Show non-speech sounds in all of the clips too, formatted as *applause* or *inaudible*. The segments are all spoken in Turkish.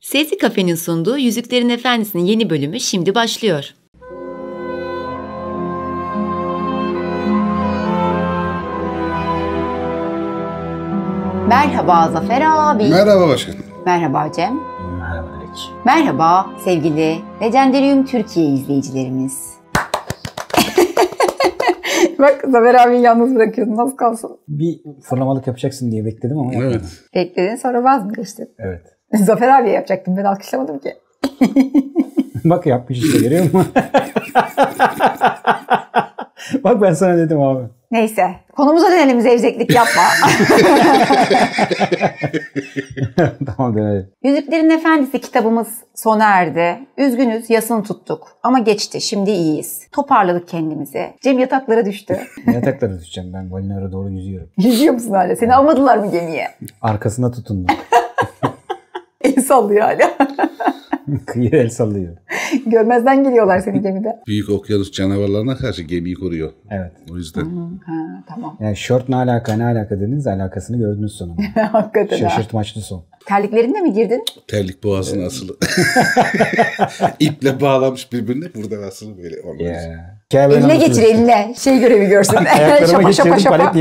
Sezi Kafe'nin sunduğu Yüzüklerin Efendisi'nin yeni bölümü şimdi başlıyor. Merhaba Zafer abi. Merhaba başkanım. Merhaba Cem. Merhaba Dilek. Merhaba sevgili Legendarium Türkiye izleyicilerimiz. *laughs* Bak Zafer abi yalnız bırakıyordun nasıl kalsın. Bir fırlamalık yapacaksın diye bekledim ama yapmadım. Evet. Bekledin sonra vazgeçtin. Evet. *laughs* Zafer abiye yapacaktım. Ben alkışlamadım ki. *laughs* Bak yapmış işte görüyor musun? *laughs* Bak ben sana dedim abi. Neyse. Konumuza dönelim zevzeklik yapma. tamam dönelim. Yüzüklerin Efendisi kitabımız sona erdi. Üzgünüz yasını tuttuk. Ama geçti. Şimdi iyiyiz. Toparladık kendimizi. Cem yataklara düştü. yataklara düşeceğim ben. Valinara doğru yüzüyorum. Yüzüyor musun hala? Seni almadılar mı gemiye? Arkasına tutundum sallıyor hala. *laughs* Kıyı el sallıyor. Görmezden geliyorlar seni gemide. *laughs* Büyük okyanus canavarlarına karşı gemiyi koruyor. Evet. O yüzden. ha, tamam. Yani short ne alaka ne alaka dediniz alakasını gördünüz sonunda. *laughs* Hakikaten. Şaşırtmaçlı son. Terliklerinle mi girdin? Terlik boğazına evet. asılı. *laughs* İple bağlanmış birbirine buradan asılı böyle olmaz. Yeah. eline geçir şey. eline. Şey görevi görsün. şapa şapa şapa.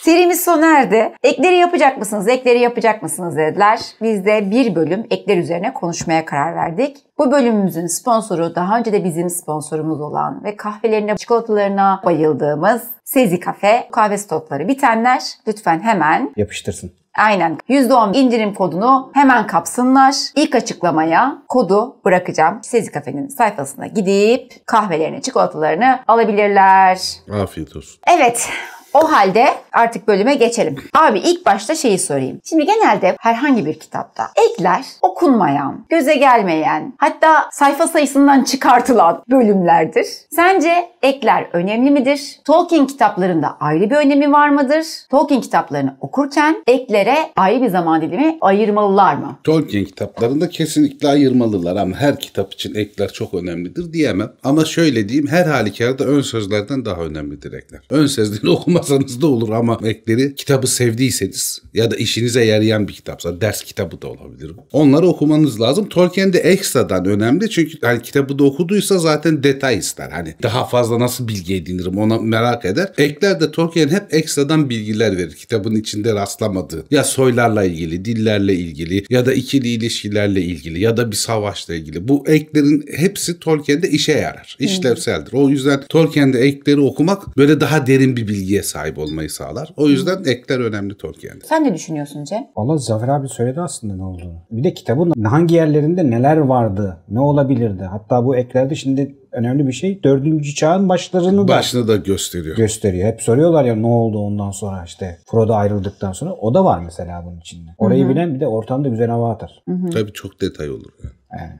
Serimiz sona erdi. Ekleri yapacak mısınız? Ekleri yapacak mısınız dediler. Biz de bir bölüm ekler üzerine konuşmaya karar verdik. Bu bölümümüzün sponsoru daha önce de bizim sponsorumuz olan ve kahvelerine, çikolatalarına bayıldığımız Sezi Kafe kahve stokları bitenler lütfen hemen yapıştırsın. Aynen. %10 indirim kodunu hemen kapsınlar. İlk açıklamaya kodu bırakacağım. Sezi Kafe'nin sayfasına gidip kahvelerini, çikolatalarını alabilirler. Afiyet olsun. Evet. O halde artık bölüme geçelim. Abi ilk başta şeyi sorayım. Şimdi genelde herhangi bir kitapta ekler okunmayan, göze gelmeyen, hatta sayfa sayısından çıkartılan bölümlerdir. Sence ekler önemli midir? Tolkien kitaplarında ayrı bir önemi var mıdır? Tolkien kitaplarını okurken eklere ayrı bir zaman dilimi ayırmalılar mı? Tolkien kitaplarında kesinlikle ayırmalılar ama her kitap için ekler çok önemlidir diyemem. Ama şöyle diyeyim her halükarda ön sözlerden daha önemlidir ekler. Ön sözleri *laughs* okuma okutmasanız da olur ama ekleri kitabı sevdiyseniz ya da işinize yarayan bir kitapsa ders kitabı da olabilir. Onları okumanız lazım. Tolkien de ekstradan önemli çünkü hani kitabı da okuduysa zaten detay ister. Hani daha fazla nasıl bilgi edinirim ona merak eder. Ekler de Tolkien hep ekstradan bilgiler verir. Kitabın içinde rastlamadığı ya soylarla ilgili, dillerle ilgili ya da ikili ilişkilerle ilgili ya da bir savaşla ilgili. Bu eklerin hepsi Tolkien'de işe yarar. İşlevseldir. O yüzden Tolkien'de ekleri okumak böyle daha derin bir bilgiye sahip olmayı sağlar. O yüzden Hı. ekler önemli Tolkien'de. Sen ne düşünüyorsun Cem? Valla Zafer abi söyledi aslında ne olduğunu. Bir de kitabın hangi yerlerinde neler vardı, ne olabilirdi. Hatta bu eklerde şimdi önemli bir şey. Dördüncü çağın başlarını da Başını da, da gösteriyor. Gösteriyor. Hep soruyorlar ya ne oldu ondan sonra işte Frodo ayrıldıktan sonra. O da var mesela bunun içinde. Orayı Hı-hı. bilen bir de ortamda güzel hava atar. Hı-hı. Tabii çok detay olur. Yani.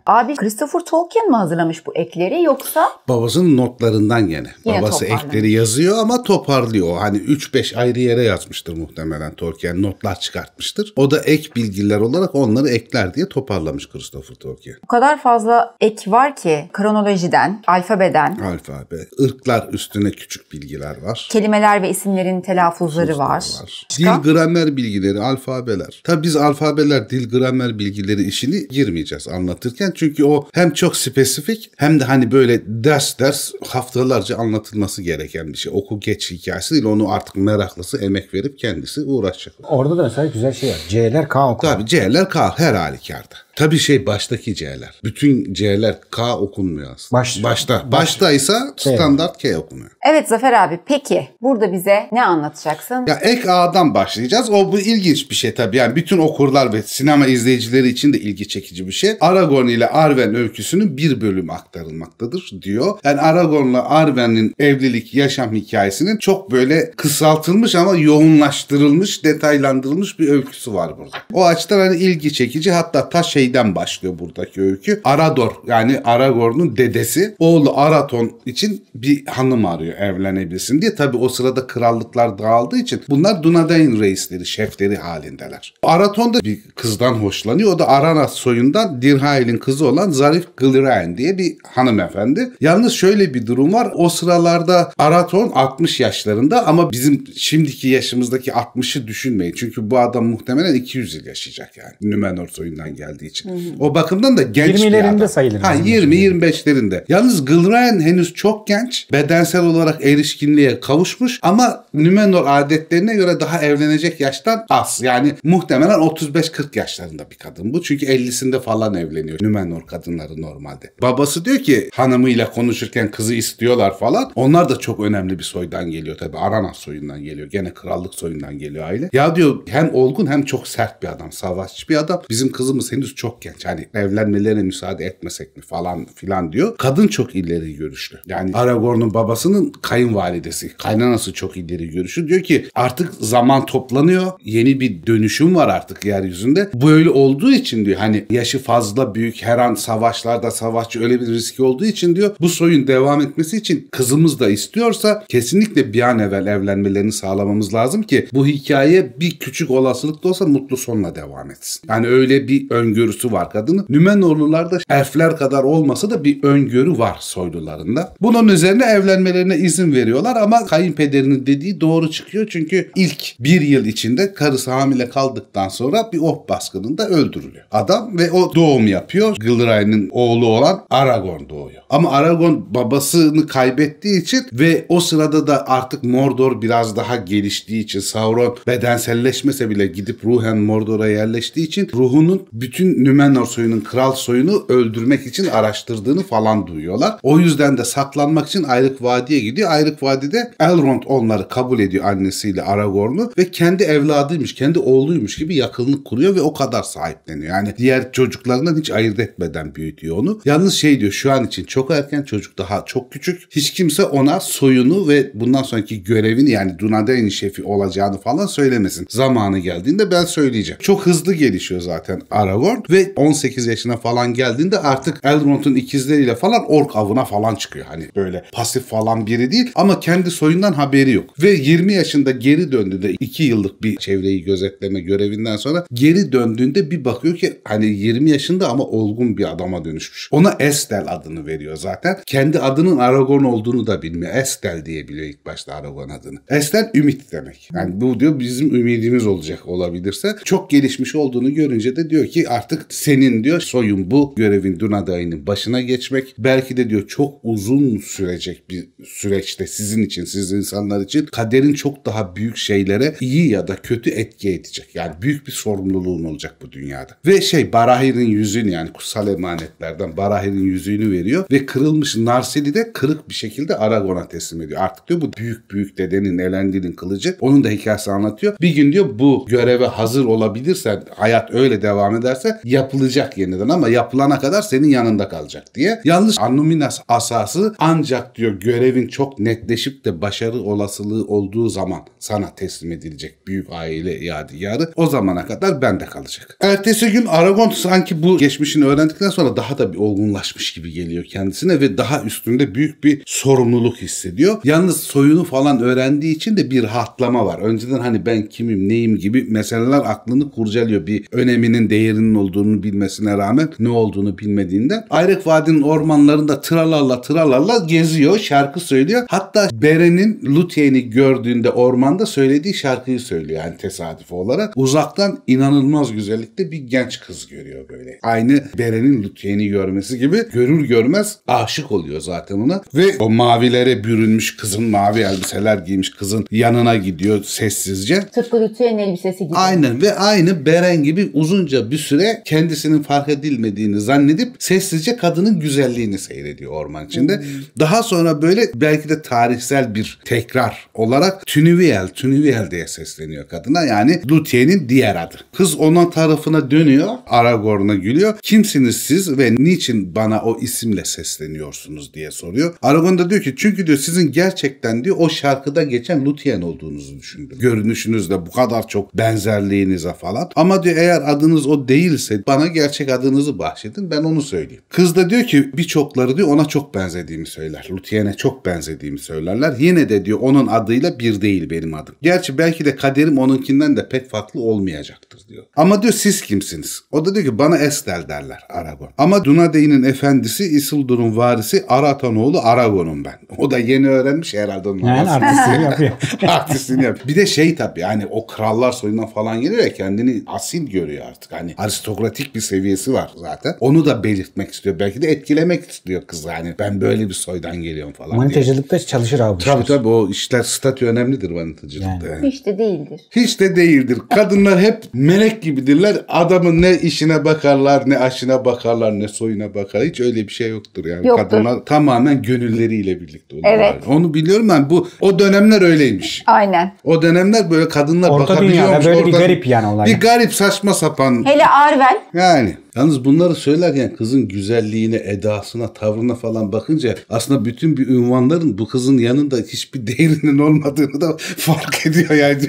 Abi Christopher Tolkien mi hazırlamış bu ekleri yoksa? Babasının notlarından gene. Yine Babası ekleri yazıyor ama toparlıyor. Hani 3-5 ayrı yere yazmıştır muhtemelen Tolkien. Notlar çıkartmıştır. O da ek bilgiler olarak onları ekler diye toparlamış Christopher Tolkien. O kadar fazla ek var ki kronolojiden, alfabeden. Alfabe, ırklar üstüne küçük bilgiler var. Kelimeler ve isimlerin telaffuzları var. var. Dil gramer bilgileri, alfabeler. Tabi biz alfabeler, dil gramer bilgileri işini girmeyeceğiz anlat anlatırken çünkü o hem çok spesifik hem de hani böyle ders ders haftalarca anlatılması gereken bir şey. Oku geç hikayesi değil onu artık meraklısı emek verip kendisi uğraşacak. Orada da mesela güzel şey var. C'ler K oku. Tabii C'ler K her halükarda. Tabii şey baştaki C'ler. Bütün C'ler K okunmuyor aslında. Baş, başta. Baştaysa standart K okunuyor. Evet Zafer abi peki burada bize ne anlatacaksın? Ya ek A'dan başlayacağız. O bu ilginç bir şey tabii. Yani bütün okurlar ve sinema izleyicileri için de ilgi çekici bir şey. Aragon ile Arwen öyküsünün bir bölüm aktarılmaktadır diyor. Yani ile Arwen'in evlilik yaşam hikayesinin çok böyle kısaltılmış ama yoğunlaştırılmış, detaylandırılmış bir öyküsü var burada. O açıdan hani ilgi çekici hatta taş şey şeyden başlıyor buradaki öykü. Arador yani Aragorn'un dedesi oğlu Araton için bir hanım arıyor evlenebilsin diye. Tabi o sırada krallıklar dağıldığı için bunlar Dunedain reisleri, şefleri halindeler. Araton da bir kızdan hoşlanıyor. O da Aranas soyundan Dirhail'in kızı olan Zarif Gilrain diye bir hanımefendi. Yalnız şöyle bir durum var. O sıralarda Araton 60 yaşlarında ama bizim şimdiki yaşımızdaki 60'ı düşünmeyin. Çünkü bu adam muhtemelen 200 yıl yaşayacak yani. Nümenor soyundan geldiği için. Hı-hı. O bakımdan da genç 20'lerinde bir adam. sayılır. Ha 20-25'lerinde. Yalnız Gilrain henüz çok genç. Bedensel olarak erişkinliğe kavuşmuş ama Numenor adetlerine göre daha evlenecek yaştan az. Yani muhtemelen 35-40 yaşlarında bir kadın bu. Çünkü 50'sinde falan evleniyor Numenor kadınları normalde. Babası diyor ki hanımıyla konuşurken kızı istiyorlar falan. Onlar da çok önemli bir soydan geliyor tabii. Aranas soyundan geliyor. Gene krallık soyundan geliyor aile. Ya diyor hem olgun hem çok sert bir adam. Savaşçı bir adam. Bizim kızımız henüz çok çok genç. Hani evlenmelerine müsaade etmesek mi falan filan diyor. Kadın çok ileri görüşlü. Yani Aragorn'un babasının kayınvalidesi, kaynanası çok ileri görüşlü. Diyor ki artık zaman toplanıyor. Yeni bir dönüşüm var artık yeryüzünde. Bu öyle olduğu için diyor hani yaşı fazla büyük her an savaşlarda savaşçı öyle bir riski olduğu için diyor bu soyun devam etmesi için kızımız da istiyorsa kesinlikle bir an evvel evlenmelerini sağlamamız lazım ki bu hikaye bir küçük olasılık da olsa mutlu sonla devam etsin. Yani öyle bir öngörü öngörüsü var kadının. Nümenorlularda elfler kadar olmasa da bir öngörü var soylularında. Bunun üzerine evlenmelerine izin veriyorlar ama kayınpederinin dediği doğru çıkıyor. Çünkü ilk bir yıl içinde karısı hamile kaldıktan sonra bir oh baskınında öldürülüyor. Adam ve o doğum yapıyor. Gilrain'in oğlu olan aragorn doğuyor. Ama aragorn babasını kaybettiği için ve o sırada da artık Mordor biraz daha geliştiği için Sauron bedenselleşmese bile gidip ruhen Mordor'a yerleştiği için ruhunun bütün Nümenor soyunun kral soyunu öldürmek için araştırdığını falan duyuyorlar. O yüzden de saklanmak için Ayrık Vadi'ye gidiyor. Ayrık Vadi'de Elrond onları kabul ediyor annesiyle Aragorn'u ve kendi evladıymış, kendi oğluymuş gibi yakınlık kuruyor ve o kadar sahipleniyor. Yani diğer çocuklarından hiç ayırt etmeden büyütüyor onu. Yalnız şey diyor şu an için çok erken çocuk daha çok küçük. Hiç kimse ona soyunu ve bundan sonraki görevini yani Dunadeyn şefi olacağını falan söylemesin. Zamanı geldiğinde ben söyleyeceğim. Çok hızlı gelişiyor zaten Aragorn ve 18 yaşına falan geldiğinde artık Elrond'un ikizleriyle falan ork avına falan çıkıyor. Hani böyle pasif falan biri değil ama kendi soyundan haberi yok. Ve 20 yaşında geri döndüğünde 2 yıllık bir çevreyi gözetleme görevinden sonra geri döndüğünde bir bakıyor ki hani 20 yaşında ama olgun bir adama dönüşmüş. Ona Estel adını veriyor zaten. Kendi adının Aragorn olduğunu da bilmiyor. Estel diye biliyor ilk başta Aragorn adını. Estel ümit demek. Yani bu diyor bizim ümidimiz olacak olabilirse. Çok gelişmiş olduğunu görünce de diyor ki artık artık senin diyor soyun bu görevin Dunaday'ın başına geçmek. Belki de diyor çok uzun sürecek bir süreçte sizin için, siz insanlar için kaderin çok daha büyük şeylere iyi ya da kötü etki edecek. Yani büyük bir sorumluluğun olacak bu dünyada. Ve şey Barahir'in yüzüğünü yani kutsal emanetlerden Barahir'in yüzüğünü veriyor ve kırılmış Narsili de kırık bir şekilde Aragon'a teslim ediyor. Artık diyor bu büyük büyük dedenin Elendil'in kılıcı. Onun da hikayesi anlatıyor. Bir gün diyor bu göreve hazır olabilirsen, hayat öyle devam ederse yapılacak yeniden ama yapılana kadar senin yanında kalacak diye. Yanlış Annuminas asası ancak diyor görevin çok netleşip de başarı olasılığı olduğu zaman sana teslim edilecek büyük aile yadigarı. O zamana kadar bende kalacak. Ertesi gün Aragon sanki bu geçmişini öğrendikten sonra daha da bir olgunlaşmış gibi geliyor kendisine ve daha üstünde büyük bir sorumluluk hissediyor. Yalnız soyunu falan öğrendiği için de bir hatlama var. Önceden hani ben kimim neyim gibi meseleler aklını kurcalıyor. Bir öneminin değerinin olduğu olduğunu bilmesine rağmen ne olduğunu bilmediğinde, Ayrık Vadi'nin ormanlarında tralala tralala geziyor, şarkı söylüyor. Hatta Beren'in Lutyen'i gördüğünde ormanda söylediği şarkıyı söylüyor yani tesadüf olarak. Uzaktan inanılmaz güzellikte bir genç kız görüyor böyle. Aynı Beren'in Lutyen'i görmesi gibi görür görmez aşık oluyor zaten ona ve o mavilere bürünmüş kızın mavi elbiseler giymiş kızın yanına gidiyor sessizce. Tıpkı Lutyen elbisesi gibi. Aynen ve aynı Beren gibi uzunca bir süre kendisinin fark edilmediğini zannedip sessizce kadının güzelliğini seyrediyor orman içinde. Hmm. Daha sonra böyle belki de tarihsel bir tekrar olarak Tünüviel, Tünüviel diye sesleniyor kadına. Yani Luthien'in diğer adı. Kız ona tarafına dönüyor, Aragorn'a gülüyor. Kimsiniz siz ve niçin bana o isimle sesleniyorsunuz diye soruyor. Aragorn da diyor ki çünkü diyor sizin gerçekten diyor o şarkıda geçen Luthien olduğunuzu düşündüm. Görünüşünüzle bu kadar çok benzerliğinize falan. Ama diyor eğer adınız o değilse kimse bana gerçek adınızı bahşedin ben onu söyleyeyim. Kız da diyor ki birçokları diyor ona çok benzediğimi söyler. Lutien'e çok benzediğimi söylerler. Yine de diyor onun adıyla bir değil benim adım. Gerçi belki de kaderim onunkinden de pek farklı olmayacaktır diyor. Ama diyor siz kimsiniz? O da diyor ki bana Estel derler Aragon. Ama Dunadey'in efendisi Isildur'un varisi Aratanoğlu Aragon'um ben. O da yeni öğrenmiş herhalde onun yani artistliğini yapıyor. *laughs* artistliğini yapıyor. Bir de şey tabii yani o krallar soyundan falan geliyor ya kendini asil görüyor artık. Hani aristokrat bürokratik bir seviyesi var zaten. Onu da belirtmek istiyor. Belki de etkilemek istiyor kız yani. Ben böyle bir soydan geliyorum falan Manitacılıkta çalışır abi. Tabii tabii o işler statü önemlidir manitacılıkta. Yani. Hiç de değildir. Hiç de değildir. Kadınlar hep melek gibidirler. Adamın ne işine bakarlar, ne aşına bakarlar, ne soyuna bakarlar. Hiç öyle bir şey yoktur yani. Yoktur. Kadınlar tamamen gönülleriyle birlikte olurlar. Evet. Onu biliyorum ben. Bu o dönemler öyleymiş. Aynen. O dönemler böyle kadınlar Orta bakabiliyormuş. Orta dünyada böyle Oradan, bir garip yani olay. Bir garip saçma sapan. Hele Arvel yani. Yalnız bunları söylerken kızın güzelliğine, edasına, tavrına falan bakınca aslında bütün bir ünvanların bu kızın yanında hiçbir değerinin olmadığını da *laughs* fark ediyor yani.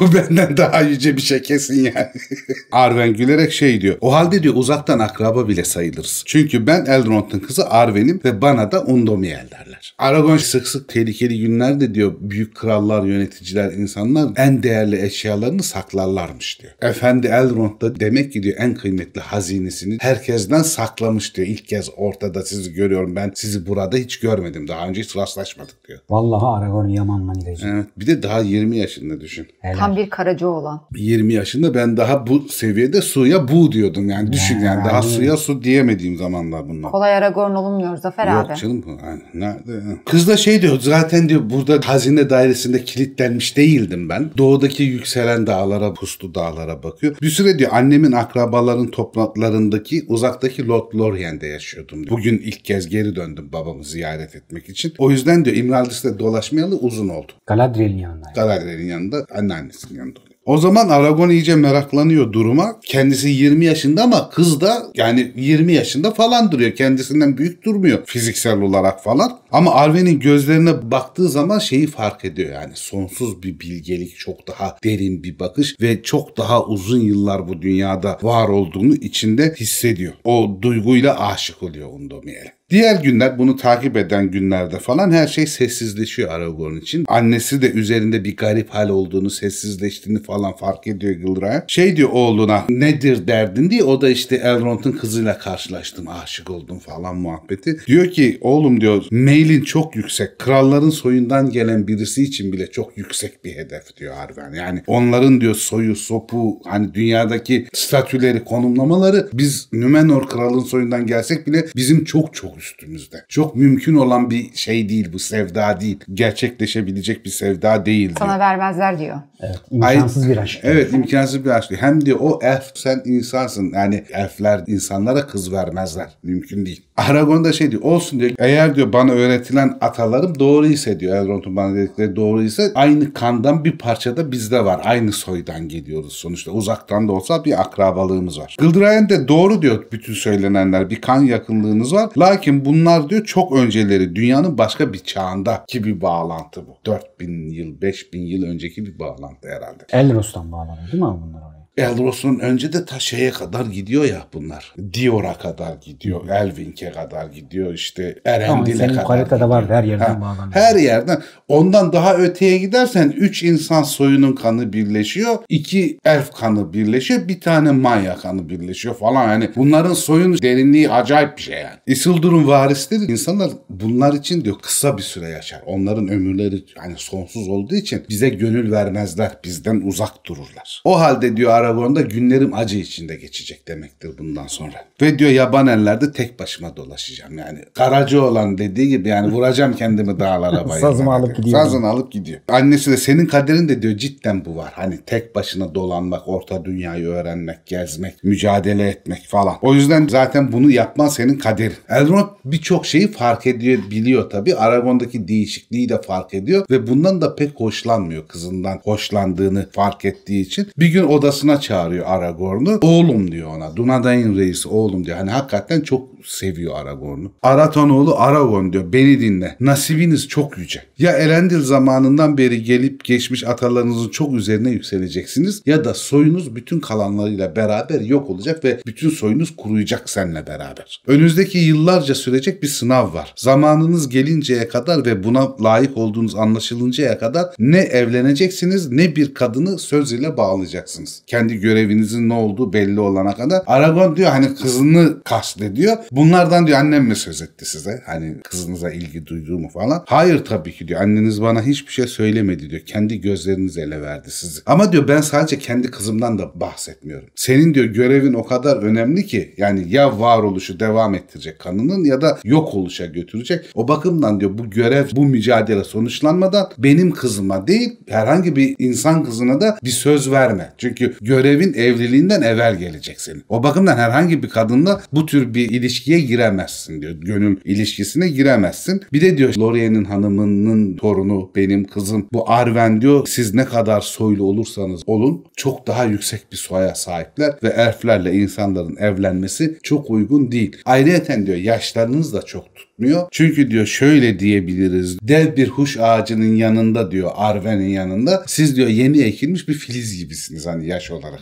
bu benden daha yüce bir şey kesin yani. *laughs* Arwen gülerek şey diyor. O halde diyor uzaktan akraba bile sayılırız. Çünkü ben Elrond'un kızı Arwen'im ve bana da Undomiel derler. Aragon sık sık tehlikeli günlerde diyor büyük krallar, yöneticiler, insanlar en değerli eşyalarını saklarlarmış diyor. Efendi Elrond da demek ki diyor en kıymetli hazine hazinesini herkesten saklamış diyor. İlk kez ortada sizi görüyorum ben sizi burada hiç görmedim daha önce hiç rastlaşmadık diyor. Vallahi Aragorn Yaman'dan gidecek. Evet bir de daha 20 yaşında düşün. Helal. Tam bir karacı olan. 20 yaşında ben daha bu seviyede suya bu diyordum yani düşün yani, yani daha yani. suya su diyemediğim zamanlar bunlar. Kolay Aragorn olunmuyor Zafer Yok abi. Yok canım yani, nerede? Kız da şey diyor zaten diyor burada hazine dairesinde kilitlenmiş değildim ben. Doğudaki yükselen dağlara puslu dağlara bakıyor. Bir süre diyor annemin akrabaların toplantıları yakınlarındaki uzaktaki Lord yaşıyordum. Diyor. Bugün ilk kez geri döndüm babamı ziyaret etmek için. O yüzden diyor İmraldis'te dolaşmayalı uzun oldu. Galadriel'in yanında. Galadriel'in yanında anneannesinin yanında o zaman Aragon iyice meraklanıyor duruma. Kendisi 20 yaşında ama kız da yani 20 yaşında falan duruyor. Kendisinden büyük durmuyor fiziksel olarak falan. Ama Arwen'in gözlerine baktığı zaman şeyi fark ediyor yani sonsuz bir bilgelik, çok daha derin bir bakış ve çok daha uzun yıllar bu dünyada var olduğunu içinde hissediyor. O duyguyla aşık oluyor Undomiel'e. Diğer günler bunu takip eden günlerde falan her şey sessizleşiyor Aragorn için. Annesi de üzerinde bir garip hal olduğunu, sessizleştiğini falan fark ediyor Gilray. Şey diyor oğluna nedir derdin diye o da işte Elrond'un kızıyla karşılaştım aşık oldum falan muhabbeti. Diyor ki oğlum diyor mailin çok yüksek. Kralların soyundan gelen birisi için bile çok yüksek bir hedef diyor Arwen. Yani onların diyor soyu, sopu hani dünyadaki statüleri, konumlamaları biz Numenor kralın soyundan gelsek bile bizim çok çok üstümüzde. Çok mümkün olan bir şey değil bu sevda değil. Gerçekleşebilecek bir sevda değil. Sana vermezler diyor. Evet imkansız bir aşk. Evet imkansız bir aşk. Hem diyor o elf sen insansın. Yani elfler insanlara kız vermezler. Mümkün değil. Aragon da şey diyor olsun diyor. Eğer diyor bana öğretilen atalarım doğru ise diyor. Elrond'un bana dedikleri doğru ise aynı kandan bir parça da bizde var. Aynı soydan geliyoruz sonuçta. Uzaktan da olsa bir akrabalığımız var. Gıldrayen de doğru diyor bütün söylenenler. Bir kan yakınlığınız var. Lakin Lakin bunlar diyor çok önceleri dünyanın başka bir çağında ki bir bağlantı bu. 4000 yıl, 5000 yıl önceki bir bağlantı herhalde. Elros'tan bağlanıyor değil mi bunlar? Elros'un önce de ta şeye kadar gidiyor ya bunlar. Dior'a kadar gidiyor. Elvink'e kadar gidiyor. işte Erendil'e kadar. Haritada var, her yerden bağlanıyor. Her yerden. Ondan daha öteye gidersen üç insan soyunun kanı birleşiyor. iki elf kanı birleşiyor. Bir tane maya kanı birleşiyor falan. Yani bunların soyun derinliği acayip bir şey yani. Isildur'un varisleri insanlar bunlar için diyor kısa bir süre yaşar. Onların ömürleri yani sonsuz olduğu için bize gönül vermezler. Bizden uzak dururlar. O halde diyor Aragon'da günlerim acı içinde geçecek demektir bundan sonra. Ve diyor yaban yabanellerde tek başıma dolaşacağım. Yani karacı olan dediği gibi yani vuracağım kendimi dağlara bayılmaya. Sazını alıp gidiyor. Sazını alıp gidiyor. Annesi de senin kaderin de diyor cidden bu var. Hani tek başına dolanmak, orta dünyayı öğrenmek, gezmek, mücadele etmek falan. O yüzden zaten bunu yapman senin kaderin. Elrond birçok şeyi fark ediyor, biliyor tabii. Aragon'daki değişikliği de fark ediyor ve bundan da pek hoşlanmıyor. Kızından hoşlandığını fark ettiği için. Bir gün odasına yanına çağırıyor Aragorn'u. Oğlum diyor ona. Dunadan reisi oğlum diyor. Hani hakikaten çok seviyor Aragorn'u. Aratanoğlu Aragorn diyor beni dinle. Nasibiniz çok yüce. Ya Elendil zamanından beri gelip geçmiş atalarınızın çok üzerine yükseleceksiniz ya da soyunuz bütün kalanlarıyla beraber yok olacak ve bütün soyunuz kuruyacak seninle beraber. Önünüzdeki yıllarca sürecek bir sınav var. Zamanınız gelinceye kadar ve buna layık olduğunuz anlaşılıncaya kadar ne evleneceksiniz ne bir kadını söz ile bağlayacaksınız. Kendi görevinizin ne olduğu belli olana kadar. Aragon diyor hani kızını kastediyor. Bunlardan diyor annem mi söz etti size? Hani kızınıza ilgi mu falan. Hayır tabii ki diyor. Anneniz bana hiçbir şey söylemedi diyor. Kendi gözleriniz ele verdi sizi. Ama diyor ben sadece kendi kızımdan da bahsetmiyorum. Senin diyor görevin o kadar önemli ki yani ya varoluşu devam ettirecek kanının ya da yok oluşa götürecek. O bakımdan diyor bu görev bu mücadele sonuçlanmadan benim kızıma değil herhangi bir insan kızına da bir söz verme. Çünkü görevin evliliğinden evvel gelecek senin. O bakımdan herhangi bir kadınla bu tür bir ilişki ilişkiye giremezsin diyor. Gönül ilişkisine giremezsin. Bir de diyor Lorien'in hanımının torunu benim kızım bu Arven diyor siz ne kadar soylu olursanız olun çok daha yüksek bir soya sahipler ve elflerle insanların evlenmesi çok uygun değil. Ayrıca diyor yaşlarınız da çok tut diyor. Çünkü diyor şöyle diyebiliriz. Dev bir huş ağacının yanında diyor Arven'in yanında. Siz diyor yeni ekilmiş bir filiz gibisiniz hani yaş olarak.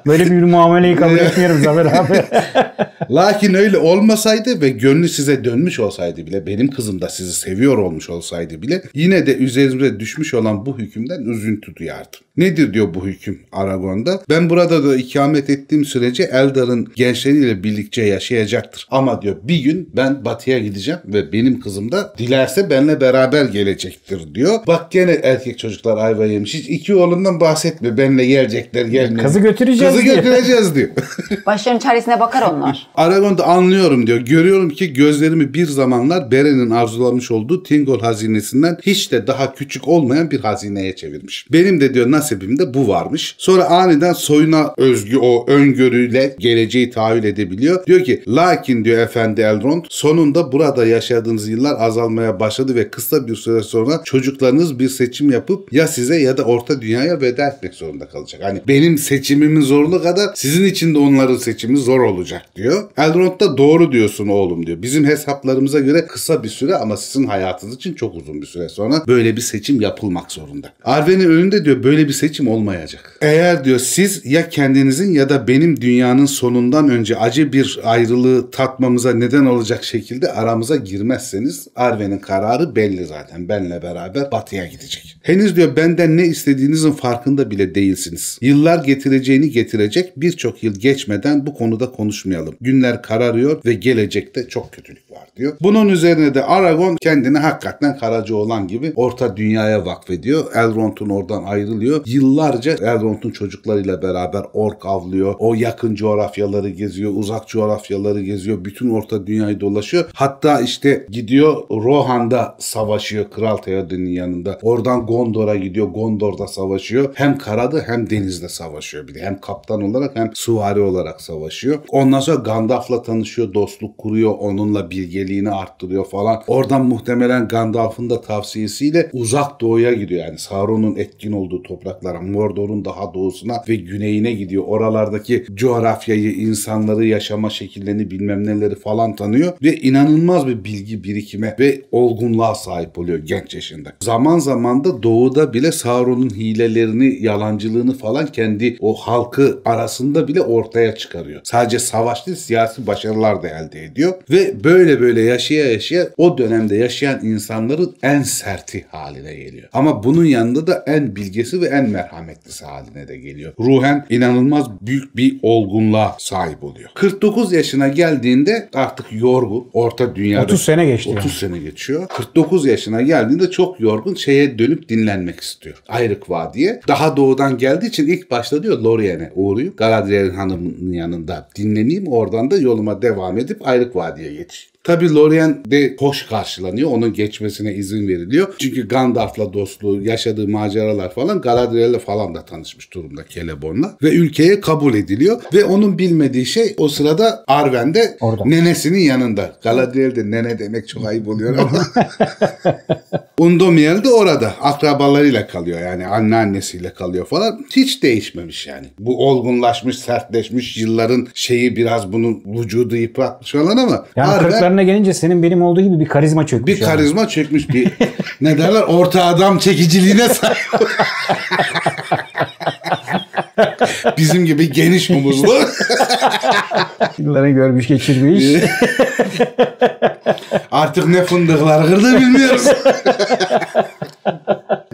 *laughs* Böyle bir muameleyi kabul etmiyorum abi. *laughs* Lakin öyle olmasaydı ve gönlü size dönmüş olsaydı bile benim kızım da sizi seviyor olmuş olsaydı bile yine de üzerimize düşmüş olan bu hükümden üzüntü duyardım. Nedir diyor bu hüküm Aragon'da? Ben burada da ikamet ettiğim sürece Eldar'ın gençleriyle bir birlikte yaşayacaktır. Ama diyor bir gün ben batıya gideceğim ve benim kızım da dilerse benimle beraber gelecektir diyor. Bak gene erkek çocuklar ayva yemiş. Hiç iki oğlundan bahsetme. Benimle gelecekler gelmiyor. Kızı götüreceğiz Kızı diyor. götüreceğiz diyor. *laughs* Başlarının çaresine bakar onlar. Aragon'da anlıyorum diyor. Görüyorum ki gözlerimi bir zamanlar Beren'in arzulamış olduğu Tingol hazinesinden hiç de daha küçük olmayan bir hazineye çevirmiş. Benim de diyor nasibimde bu varmış. Sonra aniden soyuna özgü o öngörüyle geleceği tahayyül edebilir söylüyor. Diyor ki lakin diyor efendi Elrond sonunda burada yaşadığınız yıllar azalmaya başladı ve kısa bir süre sonra çocuklarınız bir seçim yapıp ya size ya da orta dünyaya veda etmek zorunda kalacak. Hani benim seçimimin zorlu kadar sizin için de onların seçimi zor olacak diyor. Elrond da doğru diyorsun oğlum diyor. Bizim hesaplarımıza göre kısa bir süre ama sizin hayatınız için çok uzun bir süre sonra böyle bir seçim yapılmak zorunda. Arwen'in önünde diyor böyle bir seçim olmayacak. Eğer diyor siz ya kendinizin ya da benim dünyanın sonundan önce acı bir ayrılığı tatmamıza neden olacak şekilde aramıza girmezseniz Arven'in kararı belli zaten. Benle beraber batıya gidecek. Henüz diyor benden ne istediğinizin farkında bile değilsiniz. Yıllar getireceğini getirecek birçok yıl geçmeden bu konuda konuşmayalım. Günler kararıyor ve gelecekte çok kötülük var diyor. Bunun üzerine de Aragon kendini hakikaten Karaca olan gibi orta dünyaya vakfediyor. Elrond'un oradan ayrılıyor. Yıllarca Elrond'un çocuklarıyla beraber ork avlıyor. O yakın coğrafyaları geziyor. Uzak uzak coğrafyaları geziyor. Bütün Orta Dünya'yı dolaşıyor. Hatta işte gidiyor Rohan'da savaşıyor Kral Theoden'in yanında. Oradan Gondor'a gidiyor. Gondor'da savaşıyor. Hem karada hem denizde savaşıyor bir de. Hem kaptan olarak hem suvari olarak savaşıyor. Ondan sonra Gandalf'la tanışıyor. Dostluk kuruyor. Onunla bilgeliğini arttırıyor falan. Oradan muhtemelen Gandalf'ın da tavsiyesiyle uzak doğuya gidiyor. Yani Sauron'un etkin olduğu topraklara, Mordor'un daha doğusuna ve güneyine gidiyor. Oralardaki coğrafyayı, insanları, yaşam yaşama şekillerini bilmem neleri falan tanıyor ve inanılmaz bir bilgi birikime ve olgunluğa sahip oluyor genç yaşında. Zaman zaman da doğuda bile Sauron'un hilelerini, yalancılığını falan kendi o halkı arasında bile ortaya çıkarıyor. Sadece savaş değil siyasi başarılar da elde ediyor ve böyle böyle yaşaya yaşaya o dönemde yaşayan insanların en serti haline geliyor. Ama bunun yanında da en bilgesi ve en merhametlisi haline de geliyor. Ruhen inanılmaz büyük bir olgunluğa sahip oluyor. 40 49 yaşına geldiğinde artık yorgun. Orta dünyada. 30 sene geçti. 30 yani. sene geçiyor. 49 yaşına geldiğinde çok yorgun şeye dönüp dinlenmek istiyor. Ayrık Vadi'ye. Daha doğudan geldiği için ilk başta diyor Lorien'e uğrayıp Galadriel hanımının yanında dinleneyim. Oradan da yoluma devam edip Ayrık Vadi'ye geçeyim. Tabi Lorien de hoş karşılanıyor. Onun geçmesine izin veriliyor. Çünkü Gandalf'la dostluğu, yaşadığı maceralar falan Galadriel'le falan da tanışmış durumda Celeborn'la. Ve ülkeye kabul ediliyor. Ve onun bilmediği şey o sırada Arwen de Orada. nenesinin yanında. Galadriel de nene demek çok ayıp oluyor ama. *laughs* Undomiel de orada. Akrabalarıyla kalıyor yani anneannesiyle kalıyor falan. Hiç değişmemiş yani. Bu olgunlaşmış, sertleşmiş yılların şeyi biraz bunun vücudu yıpratmış falan ama. Yani Arwen, yanına gelince senin benim olduğu gibi bir karizma çökmüş. Bir yani. karizma çökmüş bir *laughs* ne derler orta adam çekiciliğine sahip. *laughs* Bizim gibi geniş omuzlu. *laughs* Yılların görmüş geçirmiş. *laughs* Artık ne fındıklar kırdı bilmiyoruz. *laughs*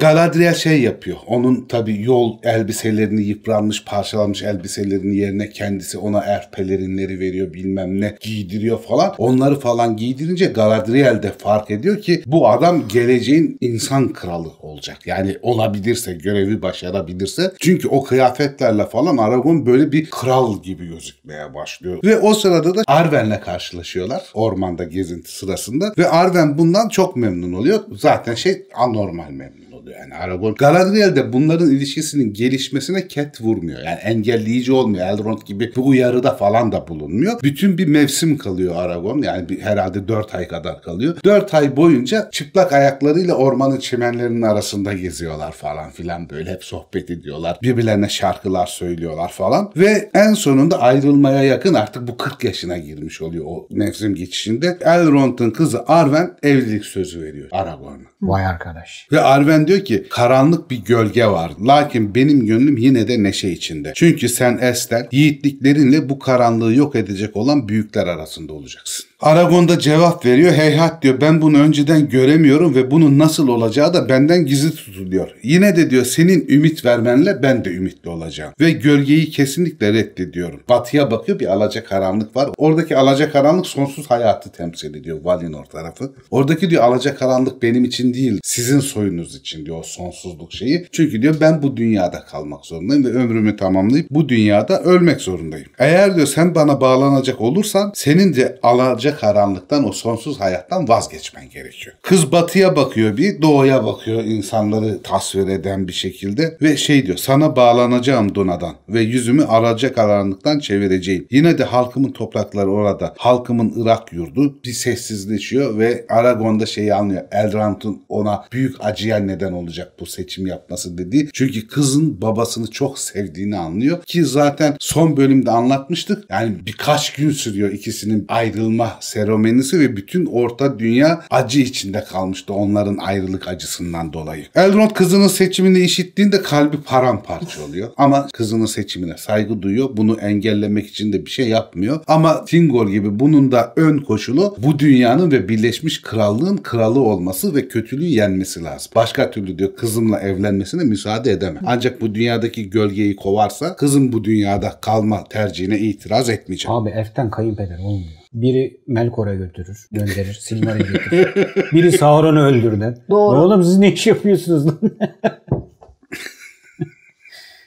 Galadriel şey yapıyor. Onun tabi yol elbiselerini yıpranmış parçalanmış elbiselerini yerine kendisi ona erf pelerinleri veriyor bilmem ne giydiriyor falan. Onları falan giydirince Galadriel de fark ediyor ki bu adam geleceğin insan kralı olacak. Yani olabilirse görevi başarabilirse. Çünkü o kıyafetlerle falan Aragon böyle bir kral gibi gözükmeye başlıyor başlıyor. Ve o sırada da Arven'le karşılaşıyorlar ormanda gezinti sırasında ve Arven bundan çok memnun oluyor. Zaten şey anormal memnun oluyor. Yani Aragorn. Galadriel de bunların ilişkisinin gelişmesine ket vurmuyor. Yani engelleyici olmuyor. Elrond gibi bir uyarıda falan da bulunmuyor. Bütün bir mevsim kalıyor Aragorn. Yani bir, herhalde 4 ay kadar kalıyor. 4 ay boyunca çıplak ayaklarıyla ormanın çimenlerinin arasında geziyorlar falan filan böyle hep sohbet ediyorlar. Birbirlerine şarkılar söylüyorlar falan ve en sonunda ayrılmaya yakın artık bu 40 yaşına girmiş oluyor o mevsim geçişinde. Elrond'un kızı Arwen evlilik sözü veriyor Aragorn'a. Vay arkadaş. Ve Arven diyor ki karanlık bir gölge var. Lakin benim gönlüm yine de neşe içinde. Çünkü sen Ester yiğitliklerinle bu karanlığı yok edecek olan büyükler arasında olacaksın. Aragon'da cevap veriyor. Heyhat diyor ben bunu önceden göremiyorum ve bunun nasıl olacağı da benden gizli tutuluyor. Yine de diyor senin ümit vermenle ben de ümitli olacağım. Ve gölgeyi kesinlikle reddediyorum. Batıya bakıyor bir karanlık var. Oradaki karanlık sonsuz hayatı temsil ediyor Valinor tarafı. Oradaki diyor karanlık benim için değil sizin soyunuz için diyor o sonsuzluk şeyi. Çünkü diyor ben bu dünyada kalmak zorundayım ve ömrümü tamamlayıp bu dünyada ölmek zorundayım. Eğer diyor sen bana bağlanacak olursan senin de alacak karanlıktan, o sonsuz hayattan vazgeçmen gerekiyor. Kız batıya bakıyor bir, doğuya bakıyor insanları tasvir eden bir şekilde ve şey diyor sana bağlanacağım donadan ve yüzümü araca karanlıktan çevireceğim. Yine de halkımın toprakları orada. Halkımın Irak yurdu bir sessizleşiyor ve Aragon'da şeyi anlıyor. Elrant'ın ona büyük acıya neden olacak bu seçim yapması dediği. Çünkü kızın babasını çok sevdiğini anlıyor ki zaten son bölümde anlatmıştık. Yani birkaç gün sürüyor ikisinin ayrılma ah seromenisi ve bütün orta dünya acı içinde kalmıştı onların ayrılık acısından dolayı. Elrond kızının seçimini işittiğinde kalbi paramparça oluyor. Ama kızının seçimine saygı duyuyor. Bunu engellemek için de bir şey yapmıyor. Ama Tingol gibi bunun da ön koşulu bu dünyanın ve Birleşmiş Krallığın kralı olması ve kötülüğü yenmesi lazım. Başka türlü diyor kızımla evlenmesine müsaade edemem. Ancak bu dünyadaki gölgeyi kovarsa kızım bu dünyada kalma tercihine itiraz etmeyeceğim. Abi Eften kayınpeder olmuyor. Biri Melkor'a götürür, gönderir, Silmaril'e götürür. Biri Sauron'u öldürür der. Doğru. Oğlum siz ne iş yapıyorsunuz lan? *laughs*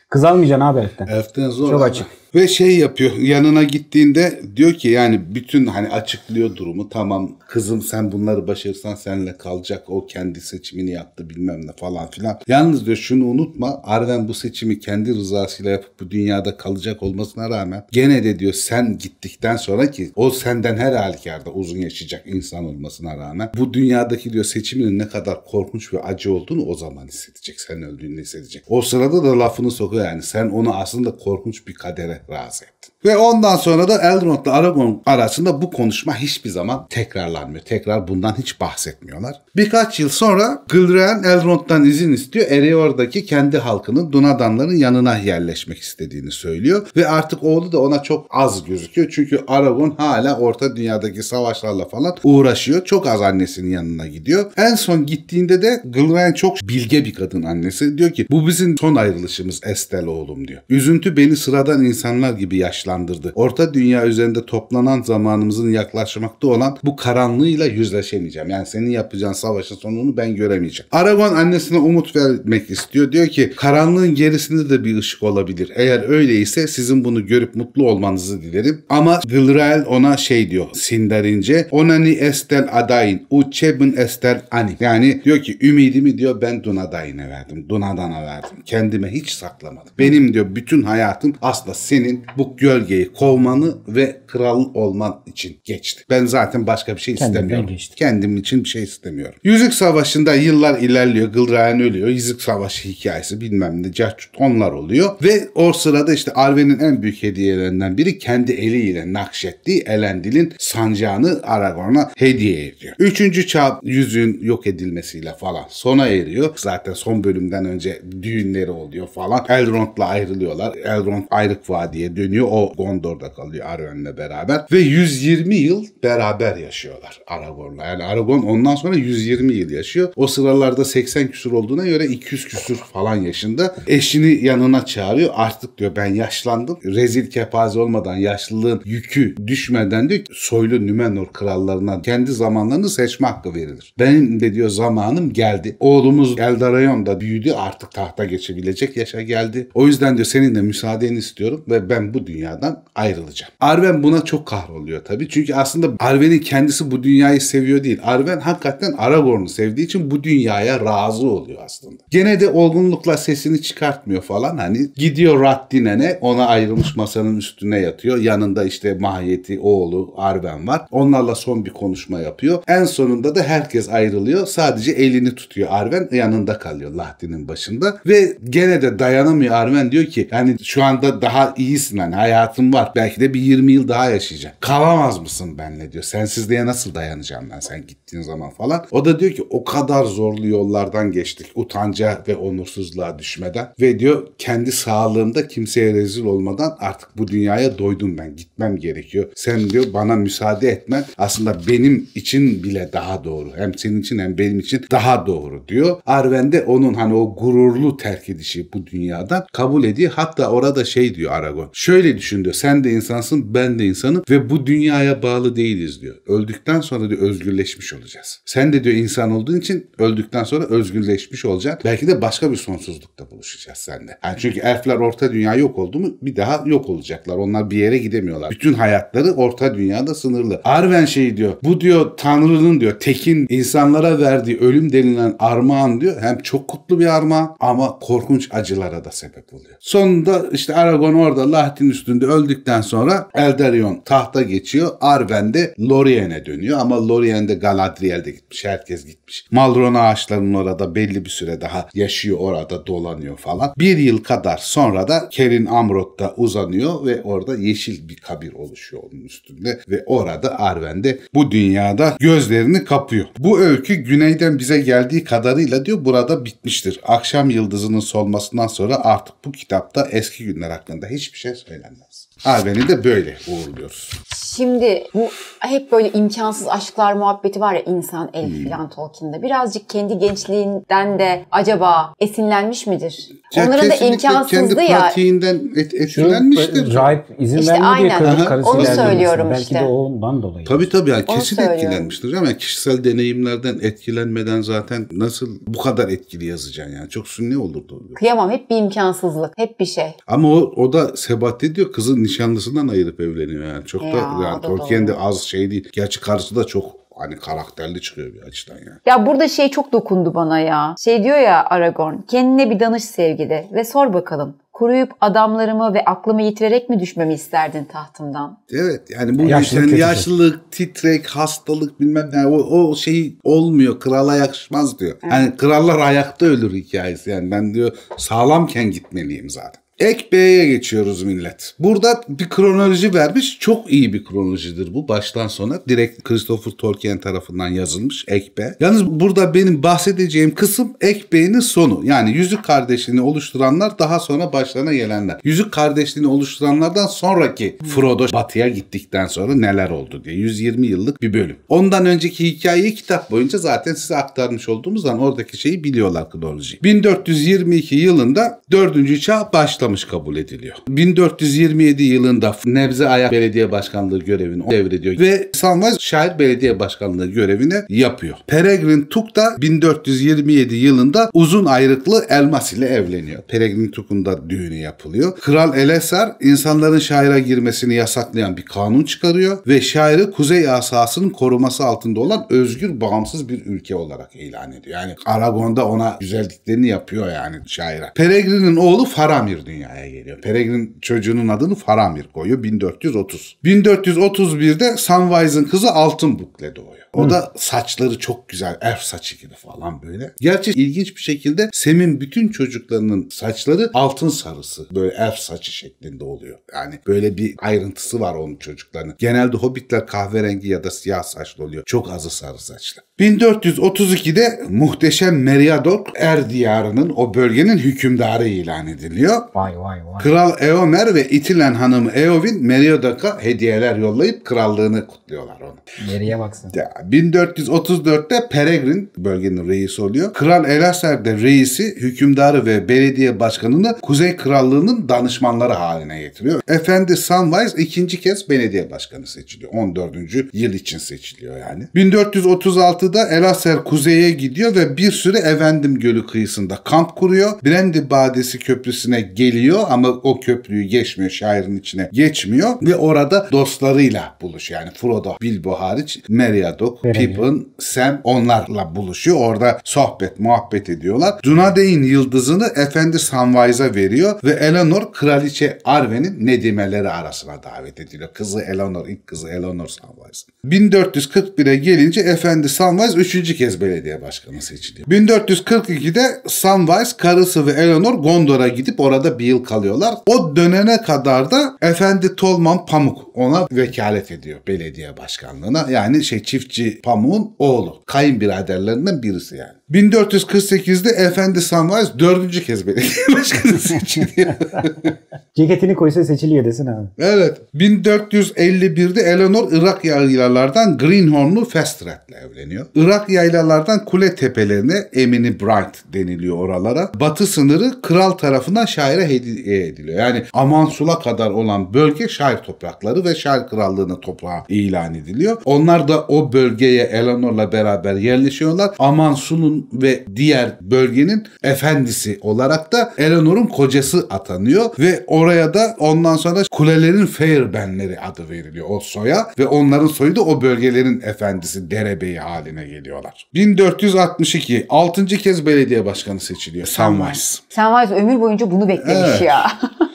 Kız almayacaksın abi Elf'ten. Elf'ten zor. Çok abi. açık. Ve şey yapıyor yanına gittiğinde diyor ki yani bütün hani açıklıyor durumu tamam kızım sen bunları başarırsan seninle kalacak o kendi seçimini yaptı bilmem ne falan filan. Yalnız diyor şunu unutma Arven bu seçimi kendi rızasıyla yapıp bu dünyada kalacak olmasına rağmen gene de diyor sen gittikten sonra ki o senden her halükarda uzun yaşayacak insan olmasına rağmen bu dünyadaki diyor seçiminin ne kadar korkunç ve acı olduğunu o zaman hissedecek sen öldüğünü hissedecek. O sırada da lafını sokuyor haklı yani. Sen onu aslında korkunç bir kadere razı ettin. Ve ondan sonra da Elrond ile Aragorn arasında bu konuşma hiçbir zaman tekrarlanmıyor. Tekrar bundan hiç bahsetmiyorlar. Birkaç yıl sonra Gilren Elrond'dan izin istiyor. Erior'daki kendi halkının Dunadanların yanına yerleşmek istediğini söylüyor. Ve artık oğlu da ona çok az gözüküyor. Çünkü Aragorn hala Orta Dünya'daki savaşlarla falan uğraşıyor. Çok az annesinin yanına gidiyor. En son gittiğinde de Gilren çok bilge bir kadın annesi. Diyor ki bu bizim son ayrılışımız Est Kestel oğlum diyor. Üzüntü beni sıradan insanlar gibi yaşlandırdı. Orta dünya üzerinde toplanan zamanımızın yaklaşmakta olan bu karanlığıyla yüzleşemeyeceğim. Yani senin yapacağın savaşın sonunu ben göremeyeceğim. Aragon annesine umut vermek istiyor. Diyor ki karanlığın gerisinde de bir ışık olabilir. Eğer öyleyse sizin bunu görüp mutlu olmanızı dilerim. Ama Gilrael ona şey diyor Sindarince. Onani estel adayin. Uçebin estel ani. Yani diyor ki ümidimi diyor ben Dunadayin'e verdim. Dunadana verdim. Kendime hiç saklamadım anlamadım. Benim diyor bütün hayatım aslında senin bu gölgeyi kovmanı ve kral olman için geçti. Ben zaten başka bir şey Kendimden istemiyorum. Geçti. Kendim için bir şey istemiyorum. Yüzük Savaşı'nda yıllar ilerliyor. Gılraen ölüyor. Yüzük Savaşı hikayesi bilmem ne. Cahçut onlar oluyor. Ve o sırada işte Arwen'in en büyük hediyelerinden biri kendi eliyle nakşettiği Elendil'in sancağını Aragorn'a hediye ediyor. Üçüncü çağ yüzüğün yok edilmesiyle falan sona eriyor. Zaten son bölümden önce düğünleri oluyor falan. El Elrond'la ayrılıyorlar. Elrond Ayrık Vadi'ye dönüyor. O Gondor'da kalıyor Arwen'le beraber. Ve 120 yıl beraber yaşıyorlar Aragorn'la. Yani Aragorn ondan sonra 120 yıl yaşıyor. O sıralarda 80 küsur olduğuna göre 200 küsur falan yaşında. Eşini yanına çağırıyor. Artık diyor ben yaşlandım. Rezil kepaze olmadan yaşlılığın yükü düşmeden diyor soylu Nümenor krallarına kendi zamanlarını seçme hakkı verilir. Benim de diyor zamanım geldi. Oğlumuz Eldarion da büyüdü artık tahta geçebilecek yaşa geldi geldi. O yüzden diyor senin de müsaadeni istiyorum ve ben bu dünyadan ayrılacağım. Arwen buna çok kahroluyor tabii. Çünkü aslında Arven'in kendisi bu dünyayı seviyor değil. Arwen hakikaten Aragorn'u sevdiği için bu dünyaya razı oluyor aslında. Gene de olgunlukla sesini çıkartmıyor falan. Hani gidiyor Raddinen'e ona ayrılmış masanın üstüne yatıyor. Yanında işte Mahiyeti, oğlu Arwen var. Onlarla son bir konuşma yapıyor. En sonunda da herkes ayrılıyor. Sadece elini tutuyor Arwen yanında kalıyor Lahdin'in başında ve gene de dayanamıyor Jeremy diyor ki yani şu anda daha iyisin hani hayatım var. Belki de bir 20 yıl daha yaşayacağım. Kalamaz mısın benle diyor. Sensizliğe nasıl dayanacağım ben sen gittiğin zaman falan. O da diyor ki o kadar zorlu yollardan geçtik. Utanca ve onursuzluğa düşmeden. Ve diyor kendi sağlığımda kimseye rezil olmadan artık bu dünyaya doydum ben. Gitmem gerekiyor. Sen diyor bana müsaade etmen aslında benim için bile daha doğru. Hem senin için hem benim için daha doğru diyor. Arven de onun hani o gururlu terk edişi bu dünyada tarafından kabul ediyor. Hatta orada şey diyor Aragon. Şöyle düşün diyor. Sen de insansın, ben de insanım ve bu dünyaya bağlı değiliz diyor. Öldükten sonra diyor özgürleşmiş olacağız. Sen de diyor insan olduğun için öldükten sonra özgürleşmiş olacaksın. Belki de başka bir sonsuzlukta buluşacağız seninle. Yani çünkü elfler orta dünya yok oldu mu bir daha yok olacaklar. Onlar bir yere gidemiyorlar. Bütün hayatları orta dünyada sınırlı. Arven şey diyor. Bu diyor Tanrı'nın diyor tekin insanlara verdiği ölüm denilen armağan diyor. Hem çok kutlu bir armağan ama korkunç acılara da sebep oluyor. Sonunda işte Aragon orada Lahdin üstünde öldükten sonra Eldarion tahta geçiyor. Arwen de Lorien'e dönüyor ama Lorien de Galadriel'de gitmiş. Herkes gitmiş. Malron ağaçlarının orada belli bir süre daha yaşıyor orada dolanıyor falan. Bir yıl kadar sonra da Kerin Amroth'ta uzanıyor ve orada yeşil bir kabir oluşuyor onun üstünde ve orada Arwen de bu dünyada gözlerini kapıyor. Bu öykü güneyden bize geldiği kadarıyla diyor burada bitmiştir. Akşam yıldızının solmasından sonra artık bu kitapta eski günler hakkında hiçbir şey söylenmez. Arven'i de böyle uğurluyoruz. Şimdi bu hep böyle imkansız aşklar muhabbeti var ya insan Elf, hmm. filan Tolkien'de. Birazcık kendi gençliğinden de acaba esinlenmiş midir? Ya Onların da imkansızdı kendi ya. pratiğinden et, etkilenmiştir. Rahip izin işte vermiyor diye karı, karısı Onu söylüyorum Belki işte. Belki de ondan dolayı. Tabii tabii yani kesin etkilenmiştir. Ama yani kişisel deneyimlerden etkilenmeden zaten nasıl bu kadar etkili yazacaksın yani. Çok sünni olurdu. Kıyamam hep bir imkansızlık. Hep bir şey. Ama o, o da sebat ediyor. kızı nişanlısından ayırıp evleniyor yani. Çok ya. da Aa, yani Tolkien de az şey değil. Gerçi karısı da çok hani karakterli çıkıyor bir açıdan yani. Ya burada şey çok dokundu bana ya. Şey diyor ya Aragorn, kendine bir danış sevgili ve sor bakalım kuruyup adamlarımı ve aklımı yitirerek mi düşmemi isterdin tahtımdan? Evet yani bu yaşlılık, yani yaşlılık titrek, hastalık bilmem ne o, o şey olmuyor. Krala yakışmaz diyor. Evet. Yani krallar ayakta ölür hikayesi. Yani ben diyor sağlamken gitmeliyim zaten. Ek B'ye geçiyoruz millet. Burada bir kronoloji vermiş. Çok iyi bir kronolojidir bu. Baştan sona direkt Christopher Tolkien tarafından yazılmış Ek B. Yalnız burada benim bahsedeceğim kısım Ek B'nin sonu. Yani Yüzük Kardeşliğini oluşturanlar daha sonra başlarına gelenler. Yüzük Kardeşliğini oluşturanlardan sonraki Frodo batıya gittikten sonra neler oldu diye. 120 yıllık bir bölüm. Ondan önceki hikayeyi kitap boyunca zaten size aktarmış olduğumuzdan oradaki şeyi biliyorlar kronoloji. 1422 yılında 4. çağ başlamış suçlamış kabul ediliyor. 1427 yılında Nebze Ayak Belediye Başkanlığı görevini devrediyor ve Sanvaz Şahit Belediye Başkanlığı görevini yapıyor. Peregrin Tuk da 1427 yılında uzun ayrıklı Elmas ile evleniyor. Peregrin Tuk'un da düğünü yapılıyor. Kral Elesar insanların şaira girmesini yasaklayan bir kanun çıkarıyor ve şairi Kuzey Asası'nın koruması altında olan özgür bağımsız bir ülke olarak ilan ediyor. Yani Aragon'da ona güzelliklerini yapıyor yani şaira. Peregrin'in oğlu Faramir dünya dünyaya geliyor. Peregrin çocuğunun adını Faramir koyuyor 1430. 1431'de Samways'ın kızı Altın Bukle doğuyor. O Hı. da saçları çok güzel. Elf saçı gibi falan böyle. Gerçi ilginç bir şekilde Sem'in bütün çocuklarının saçları altın sarısı. Böyle elf saçı şeklinde oluyor. Yani böyle bir ayrıntısı var onun çocuklarının. Genelde hobbitler kahverengi ya da siyah saçlı oluyor. Çok azı sarı saçlı. 1432'de muhteşem Meriadoc Er diyarının o bölgenin hükümdarı ilan ediliyor. Vay vay vay. Kral Eomer ve itilen Hanımı Eowyn Meriadok'a hediyeler yollayıp krallığını kutluyorlar onu. Nereye baksın. Ya, 1434'te Peregrin bölgenin reisi oluyor. Kral Elaser de reisi, hükümdarı ve belediye başkanını Kuzey Krallığı'nın danışmanları haline getiriyor. Efendi Sunwise ikinci kez belediye başkanı seçiliyor. 14. yıl için seçiliyor yani. 1436'da Elaser kuzeye gidiyor ve bir süre Evendim Gölü kıyısında kamp kuruyor. Brendi Badesi Köprüsü'ne geliyor ama o köprüyü geçmiyor. Şairin içine geçmiyor ve orada dostlarıyla buluş yani Frodo, Bilbo hariç Meriado, Look Sam onlarla buluşuyor. Orada sohbet, muhabbet ediyorlar. Dunade'in yıldızını Efendi Sunwise'a veriyor ve Eleanor Kraliçe Arwen'in nedimeleri arasına davet ediliyor. Kızı Eleanor, ilk kızı Eleanor Sunwise. 1441'e gelince Efendi Sunwise üçüncü kez belediye başkanı seçiliyor. 1442'de Sunwise, karısı ve Eleanor Gondor'a gidip orada bir yıl kalıyorlar. O dönene kadar da Efendi Tolman Pamuk ona vekalet ediyor belediye başkanlığına. Yani şey çiftçi Hizmetçi Pamuk'un oğlu. Kayınbiraderlerinden birisi yani. 1448'de Efendi Sunrise dördüncü kez belediye *laughs* başkanı seçiliyor. *laughs* Ceketini koysa seçiliyor desin abi. Evet. 1451'de Eleanor Irak yaylalardan Greenhornlu Festret'le evleniyor. Irak yaylalardan kule tepelerine Emini Bright deniliyor oralara. Batı sınırı kral tarafından şaire hediye ediliyor. Yani Amansul'a kadar olan bölge şair toprakları ve şair krallığına toprağı ilan ediliyor. Onlar da o bölgeye Eleanor'la beraber yerleşiyorlar. Amansul'un ve diğer bölgenin efendisi olarak da Eleanor'un kocası atanıyor ve oraya da ondan sonra kulelerin Fairbenleri adı veriliyor o soya ve onların soyu da o bölgelerin efendisi derebeyi haline geliyorlar. 1462 6. kez belediye başkanı seçiliyor Samwise. Samwise ömür boyunca bunu beklemiş evet. ya.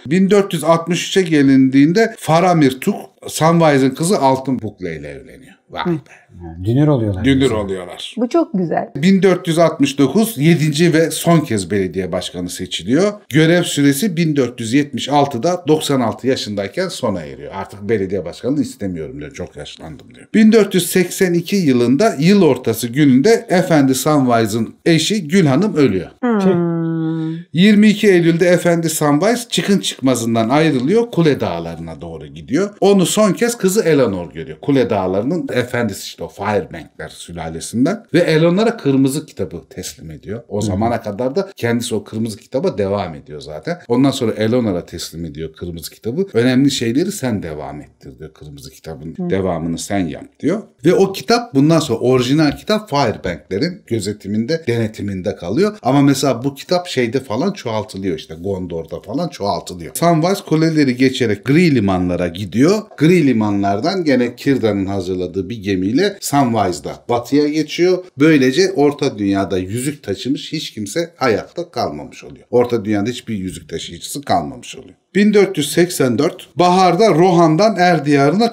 1463'e *laughs* gelindiğinde Faramir Tuk Samwise'ın kızı Altın Bukle ile evleniyor. Vay be. Dünür oluyorlar. Dünür mesela. oluyorlar. Bu çok güzel. 1469 7. ve son kez belediye başkanı seçiliyor. Görev süresi 1476'da 96 yaşındayken sona eriyor. Artık belediye başkanını istemiyorum diyor. Çok yaşlandım diyor. 1482 yılında yıl ortası gününde Efendi Sunwise'ın eşi Gül Hanım ölüyor. Hmm. Şey, 22 Eylül'de Efendi Sunwise çıkın çıkmazından ayrılıyor. Kule Dağları'na doğru gidiyor. Onu son kez kızı Eleanor görüyor. Kule Dağları'nın efendisi işte çıkıyor Firebank'ler sülalesinden ve Elonlara kırmızı kitabı teslim ediyor. O zamana kadar da kendisi o kırmızı kitaba devam ediyor zaten. Ondan sonra Elonlara teslim ediyor kırmızı kitabı. Önemli şeyleri sen devam ettir diyor kırmızı kitabın Hı. devamını sen yap diyor. Ve o kitap bundan sonra orijinal kitap Firebank'lerin gözetiminde, denetiminde kalıyor. Ama mesela bu kitap şeyde falan çoğaltılıyor işte Gondor'da falan çoğaltılıyor. Samwise koleleri geçerek gri limanlara gidiyor. Gri limanlardan gene Kirda'nın hazırladığı bir gemiyle ise Samwise'da batıya geçiyor. Böylece Orta Dünya'da yüzük taşımış hiç kimse ayakta kalmamış oluyor. Orta Dünya'da hiçbir yüzük taşıyıcısı kalmamış oluyor. 1484 baharda Rohan'dan Er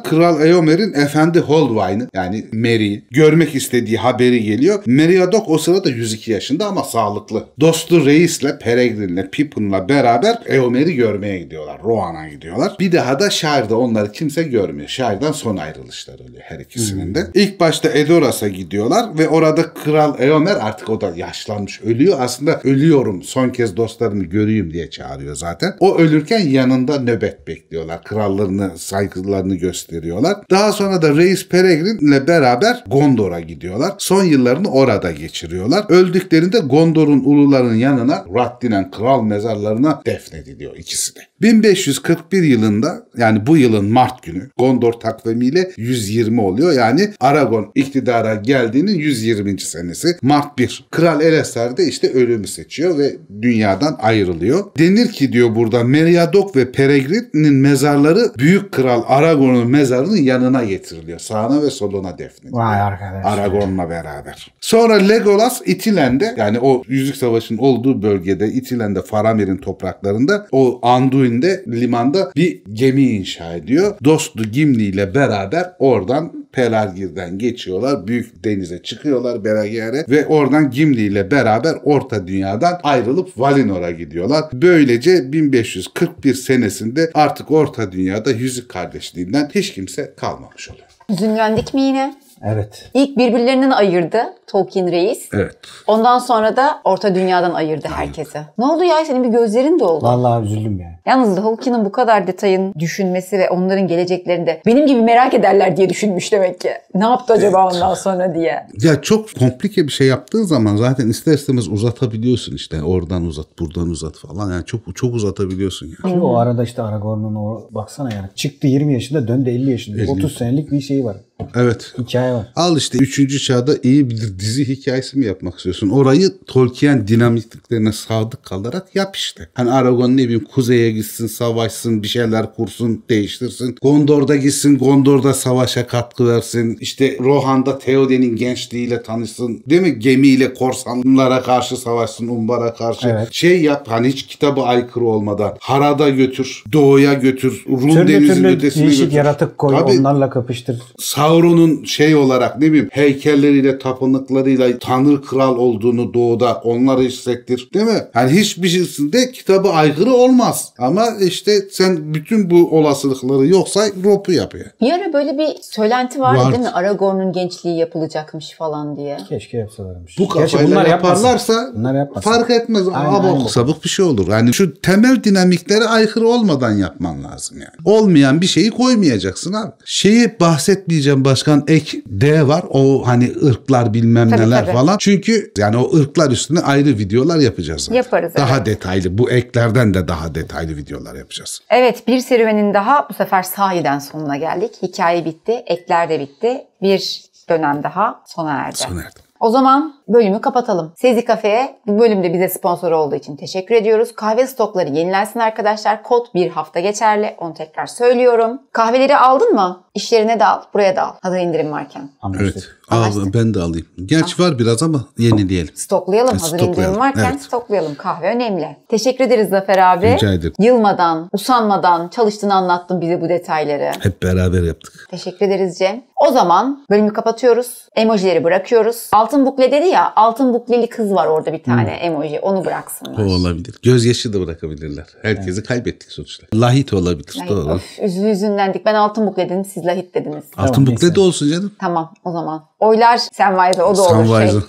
Kral Eomer'in efendi Holvein'i yani Mary'i görmek istediği haberi geliyor. Mary Adok o sırada 102 yaşında ama sağlıklı. Dostu Reis'le, Peregrin'le, Pippin'le beraber Eomer'i görmeye gidiyorlar. Rohan'a gidiyorlar. Bir daha da Şair'de onları kimse görmüyor. Şair'den son ayrılışlar oluyor her ikisinin de. Hmm. İlk başta Edoras'a gidiyorlar ve orada Kral Eomer artık o da yaşlanmış ölüyor. Aslında ölüyorum son kez dostlarımı göreyim diye çağırıyor zaten. O ölürken yanında nöbet bekliyorlar. Krallarını, saygılarını gösteriyorlar. Daha sonra da Reis Peregrin'le beraber Gondor'a gidiyorlar. Son yıllarını orada geçiriyorlar. Öldüklerinde Gondor'un ulularının yanına Raddinen kral mezarlarına defnediliyor ikisi de. 1541 yılında yani bu yılın Mart günü Gondor takvimiyle 120 oluyor. Yani Aragon iktidara geldiğinin 120. senesi Mart 1. Kral Elesar de işte ölümü seçiyor ve dünyadan ayrılıyor. Denir ki diyor burada Meriado Sherlock ve Peregrin'in mezarları Büyük Kral Aragorn'un mezarının yanına getiriliyor. Sağına ve soluna defnediliyor. Vay arkadaş. Aragorn'la beraber. Sonra Legolas İtilen'de yani o Yüzük Savaşı'nın olduğu bölgede İtilen'de Faramir'in topraklarında o Anduin'de limanda bir gemi inşa ediyor. Dostu Gimli ile beraber oradan Pelargir'den geçiyorlar. Büyük denize çıkıyorlar Belagere ve oradan Gimli ile beraber Orta Dünya'dan ayrılıp Valinor'a gidiyorlar. Böylece 1541 bir senesinde artık Orta Dünya'da yüzük kardeşliğinden hiç kimse kalmamış oluyor. Üzüm mi yine? Evet. İlk birbirlerinden ayırdı Tolkien Reis. Evet. Ondan sonra da Orta Dünya'dan ayırdı Aynen. herkese. Ne oldu ya senin bir gözlerin de oldu. Vallahi üzüldüm yani. Yalnız Tolkien'in bu kadar detayın düşünmesi ve onların geleceklerinde benim gibi merak ederler diye düşünmüş demek ki. Ne yaptı acaba evet. ondan sonra diye. Ya çok komplike bir şey yaptığın zaman zaten ister istemez uzatabiliyorsun işte. Oradan uzat, buradan uzat falan. Yani çok çok uzatabiliyorsun yani. o arada işte Aragorn'un o baksana yani çıktı 20 yaşında döndü 50 yaşında. 50. 30 senelik bir şeyi var. Evet. Hikaye var. Al işte 3. çağda iyi bir dizi hikayesi mi yapmak istiyorsun? Orayı Tolkien dinamikliklerine sadık kalarak yap işte. Hani Aragon ne bileyim kuzeye gitsin, savaşsın, bir şeyler kursun, değiştirsin. Gondor'da gitsin, Gondor'da savaşa katkı versin. İşte Rohan'da Theoden'in gençliğiyle tanışsın. Değil mi? Gemiyle korsanlara karşı savaşsın, Umbar'a karşı. Evet. Şey yap hani hiç kitabı aykırı olmadan. Harada götür, doğuya götür, Rum türlü denizin türlü ötesine değişik yaratık koy, Tabii, onlarla kapıştır. Sağ Sauron'un şey olarak ne bileyim heykelleriyle, tapınıklarıyla tanrı kral olduğunu doğuda onları hissettir. Değil mi? Yani hiçbir şeysinde kitabı aykırı olmaz. Ama işte sen bütün bu olasılıkları yoksa ropu yapıyor. Bir ara böyle bir söylenti vardı Var. değil mi? Aragorn'un gençliği yapılacakmış falan diye. Keşke yapsalarmış. Bu kafayla bunlar yaparlarsa bunlar yapmasın. fark etmez. aynen. sabık bir şey olur. Yani şu temel dinamiklere aykırı olmadan yapman lazım yani. Olmayan bir şeyi koymayacaksın abi. Şeyi bahsetmeyeceğim Başkan ek D var. O hani ırklar bilmem tabii, neler tabii. falan. Çünkü yani o ırklar üstüne ayrı videolar yapacağız. Zaten. Yaparız. Daha evet. detaylı bu eklerden de daha detaylı videolar yapacağız. Evet bir serüvenin daha bu sefer sahiden sonuna geldik. Hikaye bitti, ekler de bitti. Bir dönem daha sona erdi. Sona erdi. O zaman bölümü kapatalım. Sezi Kafe'ye bu bölümde bize sponsor olduğu için teşekkür ediyoruz. Kahve stokları yenilensin arkadaşlar. Kod bir hafta geçerli. Onu tekrar söylüyorum. Kahveleri aldın mı? İşlerine de al. Buraya da al. Hazır indirim varken. Evet. Al, ben de alayım. Gerçi var biraz ama yenileyelim. Stoklayalım. E, Hazır stoklayalım. indirim varken evet. stoklayalım. Kahve önemli. Teşekkür ederiz Zafer abi. Rica ederim. Yılmadan, usanmadan çalıştığını anlattın bize bu detayları. Hep beraber yaptık. Teşekkür ederiz Cem. O zaman bölümü kapatıyoruz. Emojileri bırakıyoruz. Altın bukle dedi ya altın bukleli kız var orada bir tane hmm. emoji onu bıraksınlar. O olabilir. Gözyaşı da bırakabilirler. Herkesi evet. kaybettik sonuçta. Lahit olabilir. Lahit, doğru. üzü üzünlendik. Ben altın bukle dedim siz lahit dediniz. Altın bukle de olsun canım. Tamam o zaman. Oylar sen Sennheiser o da olur Sennheiser.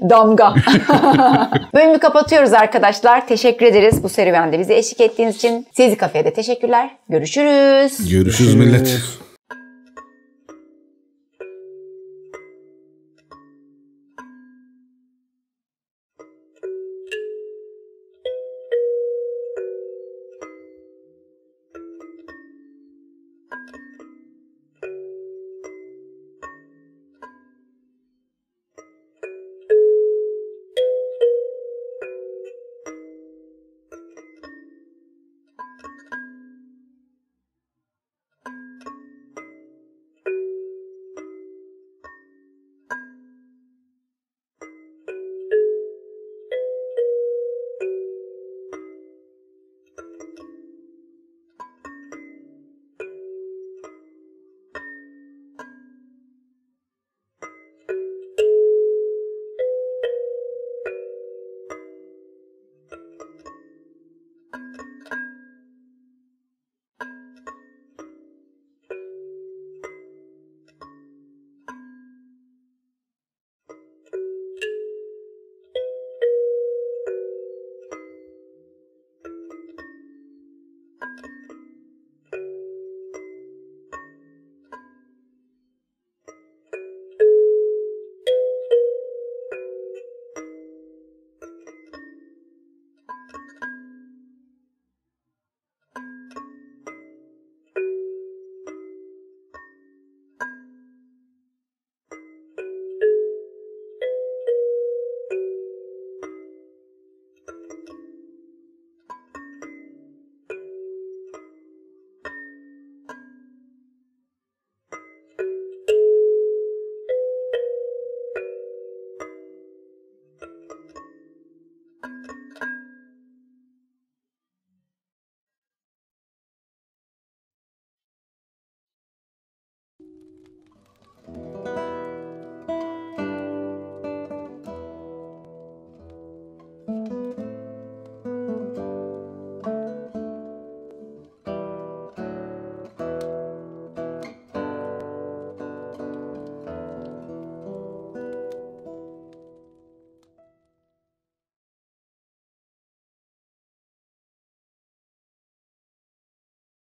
şey. *laughs* Damga. *laughs* Bölümü kapatıyoruz arkadaşlar. Teşekkür ederiz bu serüvende bizi eşlik ettiğiniz için. Sezi Kafe'de teşekkürler. Görüşürüz. Görüşürüz millet.